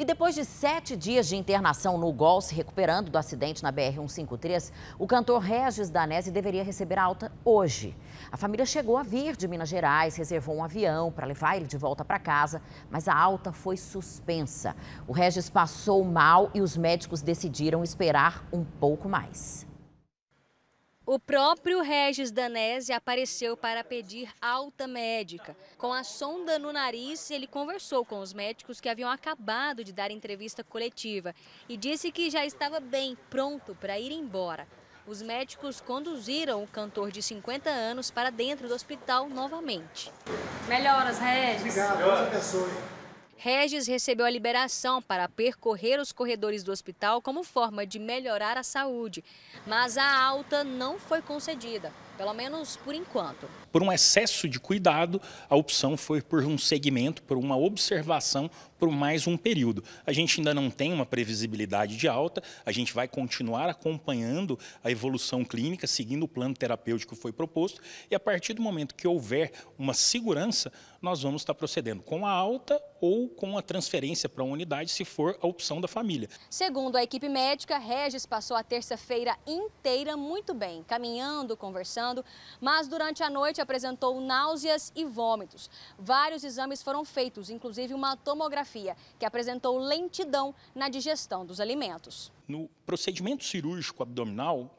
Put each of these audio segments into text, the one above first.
E depois de sete dias de internação no GOL, se recuperando do acidente na BR-153, o cantor Regis Danese deveria receber alta hoje. A família chegou a vir de Minas Gerais, reservou um avião para levar ele de volta para casa, mas a alta foi suspensa. O Regis passou mal e os médicos decidiram esperar um pouco mais. O próprio Regis Danese apareceu para pedir alta médica. Com a sonda no nariz, ele conversou com os médicos que haviam acabado de dar entrevista coletiva e disse que já estava bem, pronto para ir embora. Os médicos conduziram o cantor de 50 anos para dentro do hospital novamente. Melhoras, Regis. Obrigado, boa pessoa. Regis recebeu a liberação para percorrer os corredores do hospital como forma de melhorar a saúde, mas a alta não foi concedida, pelo menos por enquanto. Por um excesso de cuidado, a opção foi por um segmento, por uma observação por mais um período. A gente ainda não tem uma previsibilidade de alta, a gente vai continuar acompanhando a evolução clínica, seguindo o plano terapêutico que foi proposto, e a partir do momento que houver uma segurança, nós vamos estar procedendo com a alta ou com a transferência para uma unidade, se for a opção da família. Segundo a equipe médica, Regis passou a terça-feira inteira muito bem, caminhando, conversando, mas durante a noite apresentou náuseas e vômitos. Vários exames foram feitos, inclusive uma tomografia, que apresentou lentidão na digestão dos alimentos. No procedimento cirúrgico abdominal,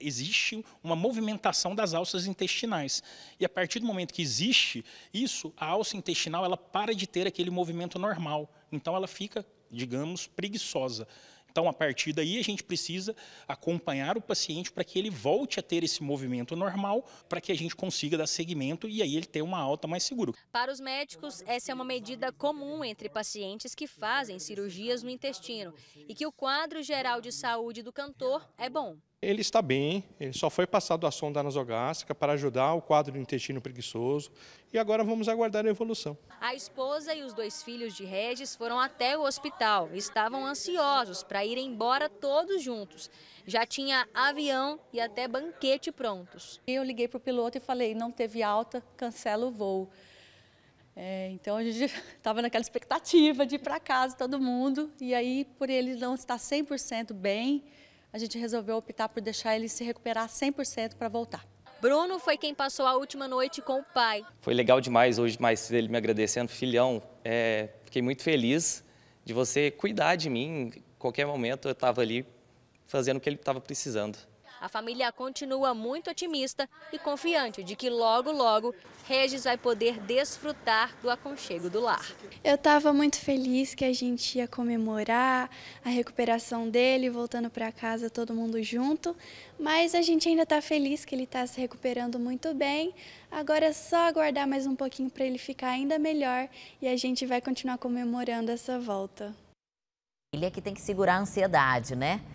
existe uma movimentação das alças intestinais. E a partir do momento que existe isso, a alça intestinal ela para de ter aquele movimento normal. Então ela fica, digamos, preguiçosa. Então, a partir daí, a gente precisa acompanhar o paciente para que ele volte a ter esse movimento normal, para que a gente consiga dar seguimento e aí ele ter uma alta mais segura. Para os médicos, essa é uma medida comum entre pacientes que fazem cirurgias no intestino e que o quadro geral de saúde do cantor é bom. Ele está bem, ele só foi passado a sonda nasogástrica para ajudar o quadro do intestino preguiçoso e agora vamos aguardar a evolução. A esposa e os dois filhos de Regis foram até o hospital. Estavam ansiosos para ir embora todos juntos. Já tinha avião e até banquete prontos. Eu liguei para o piloto e falei, não teve alta, cancela o voo. É, então a gente estava naquela expectativa de ir para casa todo mundo e aí por ele não estar 100% bem a gente resolveu optar por deixar ele se recuperar 100% para voltar. Bruno foi quem passou a última noite com o pai. Foi legal demais hoje mais ele me agradecendo. Filhão, é, fiquei muito feliz de você cuidar de mim. Em qualquer momento eu estava ali fazendo o que ele estava precisando. A família continua muito otimista e confiante de que logo, logo, Regis vai poder desfrutar do aconchego do lar. Eu estava muito feliz que a gente ia comemorar a recuperação dele, voltando para casa todo mundo junto, mas a gente ainda está feliz que ele está se recuperando muito bem. Agora é só aguardar mais um pouquinho para ele ficar ainda melhor e a gente vai continuar comemorando essa volta. Ele é que tem que segurar a ansiedade, né?